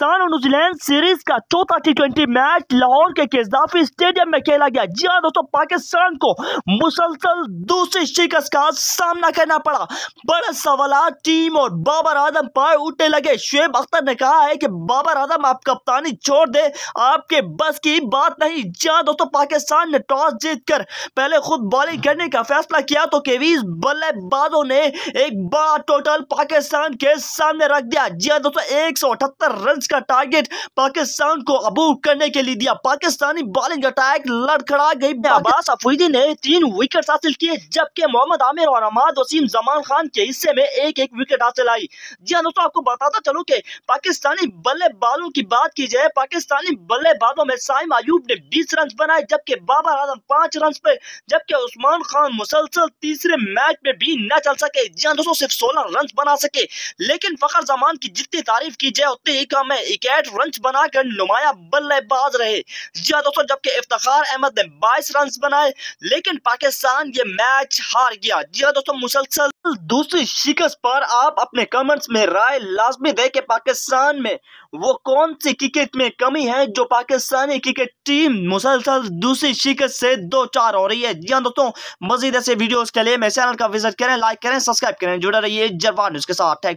पाकिस्तान और New Zealand series का चौथा टी ट्वेंटी मैच लाहौर के केजदाफी स्टेडियम में खेला गया जी हाँ दोस्तों पाकिस्तान को मुसलसल दूसरी शिकस्त का सामना करना पड़ा बड़े सवाल टीम और बाबर आजम पर उठने लगे शुएब अख्तर ने कहा है कि बाबर आजम आप कप्तानी छोड़ दे आपके बस की बात नहीं जी हाँ दोस्तों पाकिस्तान ने टॉस जीत कर पहले खुद बॉलिंग करने का फैसला किया तो केवीज बल्लेबाजों ने एक बड़ा टोटल पाकिस्तान के सामने रख दिया जी हाँ दोस्तों एक रन का टारगेट पाकिस्तान को अबूर करने के लिए दिया पाकिस्तानी बॉलिंग अटैक लड़खड़ा गई अब्बास अफरीदी ने तीन विकेट हासिल किए जबकि मोहम्मद आमिर और अमाद वसीम जमान खान के हिस्से में एक एक विकेट हासिल आई जी हाँ दोस्तों आपको बताता चलो की पाकिस्तानी बल्लेबाजों की बात की जाए पाकिस्तानी बल्लेबाजों में साइम आयूब ने बीस रन बनाए जबकि बाबर आजम पांच रन पे जबकि उस्मान खान मुसलसल तीसरे मैच में भी न चल सके जी हाँ दोस्तों सिर्फ सोलह रन बना सके लेकिन फखर जमान की जितनी तारीफ की जाए उतनी ही कम है में इकैट रन बनाकर नुमाया बल्लेबाज रहे जी दोस्तों जबकि इफ्तार अहमद ने बाईस रन बनाए लेकिन पाकिस्तान ये मैच हार गया जी हाँ दोस्तों मुसलसल दूसरी शिकस्त पर आप अपने कमेंट्स में राय लाजमी दे के पाकिस्तान में वो कौन सी क्रिकेट में कमी है जो पाकिस्तानी क्रिकेट टीम मुसलसल दूसरी शिकस्त से दो चार हो रही है जी हाँ दोस्तों मजीद ऐसे वीडियोस के लिए मेरे चैनल का विजिट करें लाइक करें सब्सक्राइब करें जुड़े रहिए जरवा न्यूज के साथ